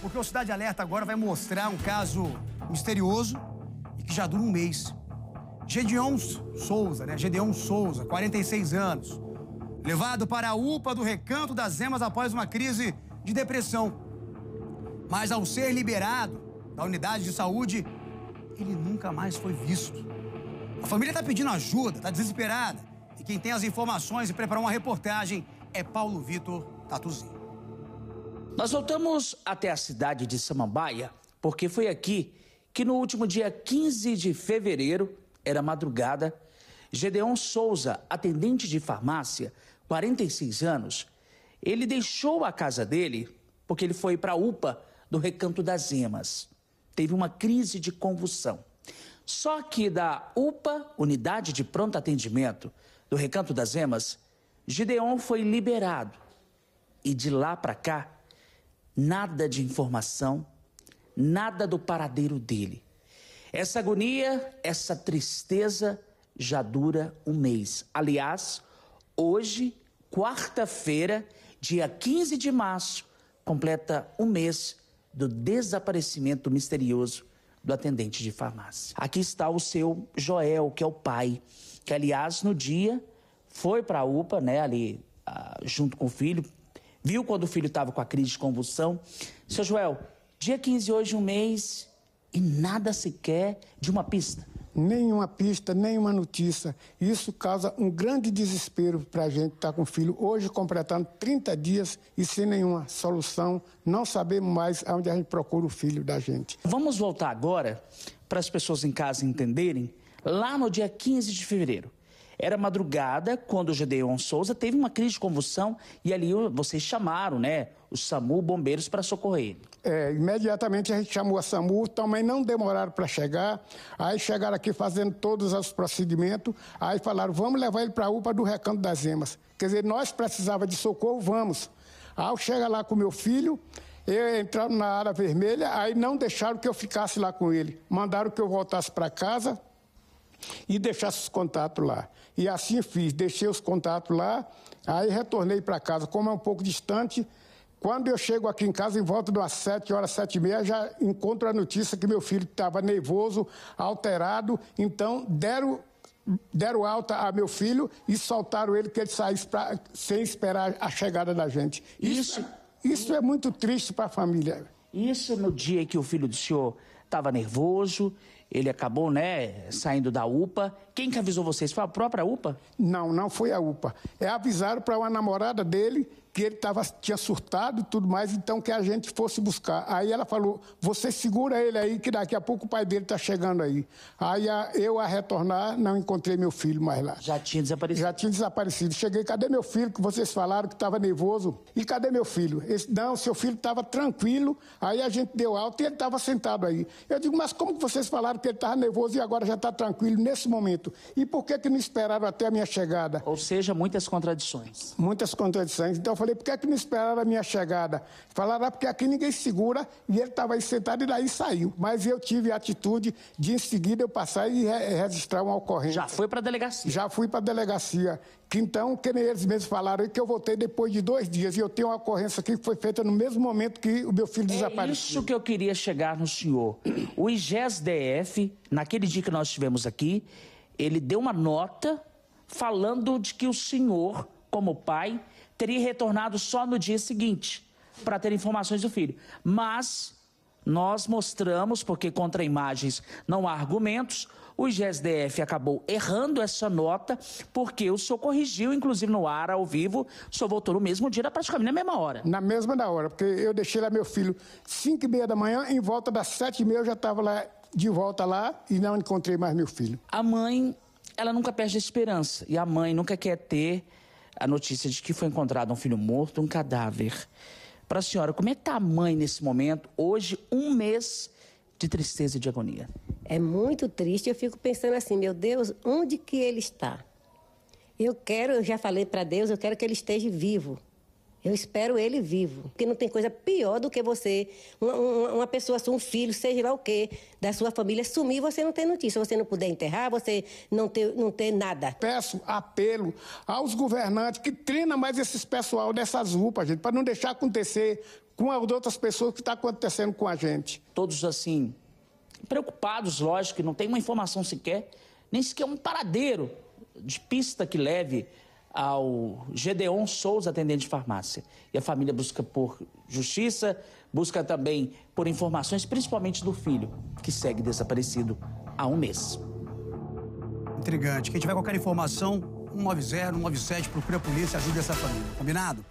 Porque o Cidade Alerta agora vai mostrar um caso misterioso e que já dura um mês. Gedeon Souza, né? Gedeon Souza, 46 anos. Levado para a UPA do Recanto das Emas após uma crise de depressão. Mas ao ser liberado da unidade de saúde, ele nunca mais foi visto. A família está pedindo ajuda, está desesperada. E quem tem as informações e preparou uma reportagem é Paulo Vitor Tatuzinho. Nós voltamos até a cidade de Samambaia porque foi aqui que no último dia 15 de fevereiro, era madrugada, Gedeon Souza, atendente de farmácia, 46 anos, ele deixou a casa dele porque ele foi para a UPA do Recanto das Emas. Teve uma crise de convulsão. Só que da UPA, Unidade de Pronto Atendimento, do Recanto das Emas, Gideon foi liberado. E de lá para cá, nada de informação, nada do paradeiro dele. Essa agonia, essa tristeza já dura um mês. Aliás, hoje, quarta-feira, dia 15 de março, completa um mês do desaparecimento misterioso do atendente de farmácia. Aqui está o seu Joel, que é o pai, que aliás no dia foi para a UPA, né, ali ah, junto com o filho, Viu quando o filho estava com a crise de convulsão? Seu Joel, dia 15 hoje, um mês, e nada sequer de uma pista. Nenhuma pista, nenhuma notícia. Isso causa um grande desespero para a gente que está com o filho hoje completando 30 dias e sem nenhuma solução, não sabemos mais aonde a gente procura o filho da gente. Vamos voltar agora para as pessoas em casa entenderem, lá no dia 15 de fevereiro. Era madrugada quando o Gedeon Souza teve uma crise de convulsão e ali vocês chamaram, né? O SAMU, bombeiros para socorrer ele. É, imediatamente a gente chamou a SAMU, também não demoraram para chegar. Aí chegaram aqui fazendo todos os procedimentos. Aí falaram: vamos levar ele para a UPA do Recanto das Emas. Quer dizer, nós precisava de socorro, vamos. Ao chegar lá com meu filho, eu entraram na área vermelha, aí não deixaram que eu ficasse lá com ele. Mandaram que eu voltasse para casa, e deixasse os contatos lá. E assim fiz, deixei os contatos lá, aí retornei para casa. Como é um pouco distante, quando eu chego aqui em casa, em volta das 7 horas, 7 e meia, já encontro a notícia que meu filho estava nervoso, alterado, então deram deram alta a meu filho e soltaram ele que ele saísse pra, sem esperar a chegada da gente. Isso, isso é, é muito triste para a família. Isso no dia que o filho do senhor estava nervoso ele acabou, né, saindo da UPA. Quem que avisou vocês? Foi a própria UPA? Não, não foi a UPA. É avisaram para uma namorada dele que ele tava, tinha surtado e tudo mais, então que a gente fosse buscar. Aí ela falou, você segura ele aí, que daqui a pouco o pai dele tá chegando aí. Aí a, eu a retornar, não encontrei meu filho mais lá. Já tinha desaparecido? Já tinha desaparecido. Cheguei, cadê meu filho? Que vocês falaram que estava nervoso. E cadê meu filho? não, seu filho estava tranquilo. Aí a gente deu alta e ele estava sentado aí. Eu digo, mas como que vocês falaram porque ele estava nervoso e agora já está tranquilo nesse momento. E por que, que não esperaram até a minha chegada? Ou seja, muitas contradições. Muitas contradições. Então eu falei, por que, que não esperaram a minha chegada? Falaram, ah, porque aqui ninguém segura e ele estava aí sentado e daí saiu. Mas eu tive a atitude de em seguida eu passar e re registrar uma ocorrência. Já foi para a delegacia? Já fui para a delegacia. Que então, que nem eles mesmos falaram, que eu voltei depois de dois dias e eu tenho uma ocorrência aqui que foi feita no mesmo momento que o meu filho é desapareceu. É isso que eu queria chegar no senhor. O IGESDF naquele dia que nós estivemos aqui, ele deu uma nota falando de que o senhor, como pai, teria retornado só no dia seguinte para ter informações do filho. Mas nós mostramos, porque contra imagens não há argumentos, o GSDF acabou errando essa nota, porque o senhor corrigiu, inclusive no ar, ao vivo, o senhor voltou no mesmo dia, praticamente na mesma hora. Na mesma da hora, porque eu deixei lá meu filho 5 e meia da manhã, em volta das 7 e meia eu já estava lá de volta lá e não encontrei mais meu filho. A mãe, ela nunca perde a esperança e a mãe nunca quer ter a notícia de que foi encontrado um filho morto, um cadáver. Para a senhora, como é que tá a mãe nesse momento, hoje, um mês de tristeza e de agonia? É muito triste. Eu fico pensando assim, meu Deus, onde que ele está? Eu quero, eu já falei para Deus, eu quero que ele esteja vivo eu espero ele vivo, porque não tem coisa pior do que você, uma, uma, uma pessoa, um filho, seja lá o que, da sua família sumir e você não ter notícia, você não puder enterrar, você não ter, não ter nada. Peço apelo aos governantes que treinam mais esses pessoal dessas rupas, gente, para não deixar acontecer com as outras pessoas que está acontecendo com a gente. Todos assim, preocupados, lógico, que não tem uma informação sequer, nem sequer um paradeiro de pista que leve ao Gedeon Souza, atendente de farmácia. E a família busca por justiça, busca também por informações, principalmente do filho, que segue desaparecido há um mês. Intrigante. Quem tiver qualquer informação, 190, 197, procura a polícia, e ajude essa família. Combinado?